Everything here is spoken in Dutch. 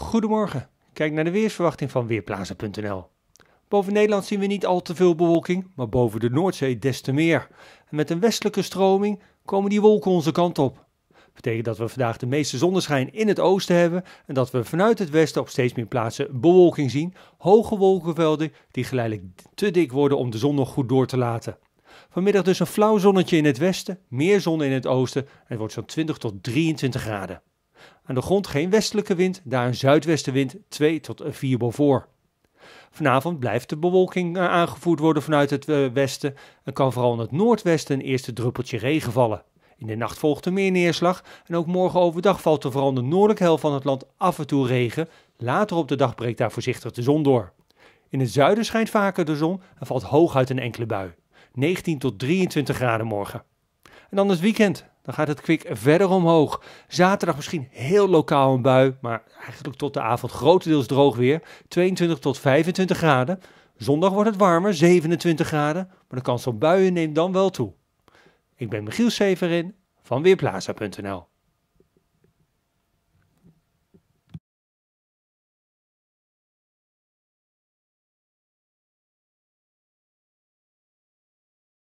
Goedemorgen. Kijk naar de weersverwachting van Weerplaza.nl. Boven Nederland zien we niet al te veel bewolking, maar boven de Noordzee des te meer. En met een westelijke stroming komen die wolken onze kant op. Dat betekent dat we vandaag de meeste zonneschijn in het oosten hebben en dat we vanuit het westen op steeds meer plaatsen bewolking zien. Hoge wolkenvelden die geleidelijk te dik worden om de zon nog goed door te laten. Vanmiddag dus een flauw zonnetje in het westen, meer zon in het oosten en het wordt zo'n 20 tot 23 graden. Aan de grond geen westelijke wind, daar een zuidwestenwind 2 tot 4 boven. Vanavond blijft de bewolking eh, aangevoerd worden vanuit het eh, westen en kan vooral in het noordwesten een eerste druppeltje regen vallen. In de nacht volgt er meer neerslag en ook morgen overdag valt er vooral in de noordelijke helft van het land af en toe regen. Later op de dag breekt daar voorzichtig de zon door. In het zuiden schijnt vaker de zon en valt hooguit een enkele bui. 19 tot 23 graden morgen. En dan het weekend. Dan gaat het kwik verder omhoog. Zaterdag misschien heel lokaal een bui, maar eigenlijk tot de avond grotendeels droog weer. 22 tot 25 graden. Zondag wordt het warmer, 27 graden. Maar de kans op buien neemt dan wel toe. Ik ben Michiel Severin van Weerplaza.nl